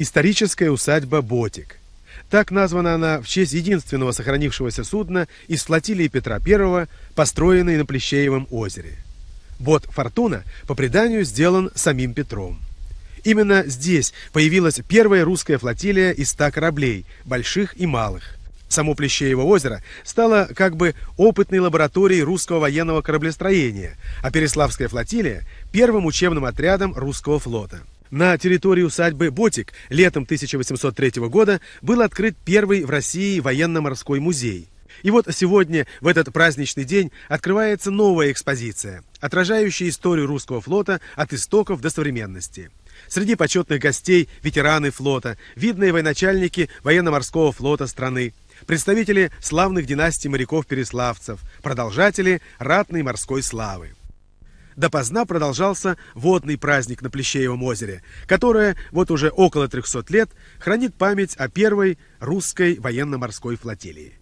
Историческая усадьба Ботик. Так названа она в честь единственного сохранившегося судна из флотилии Петра I, построенной на Плещеевом озере. Бот «Фортуна» по преданию сделан самим Петром. Именно здесь появилась первая русская флотилия из ста кораблей, больших и малых. Само Плещеево озеро стало как бы опытной лабораторией русского военного кораблестроения, а Переславская флотилия – первым учебным отрядом русского флота – на территории усадьбы Ботик летом 1803 года был открыт первый в России военно-морской музей. И вот сегодня, в этот праздничный день, открывается новая экспозиция, отражающая историю русского флота от истоков до современности. Среди почетных гостей – ветераны флота, видные военачальники военно-морского флота страны, представители славных династий моряков-переславцев, продолжатели ратной морской славы допоздна продолжался водный праздник на Плещеевом озере, которое вот уже около 300 лет хранит память о первой русской военно-морской флотилии.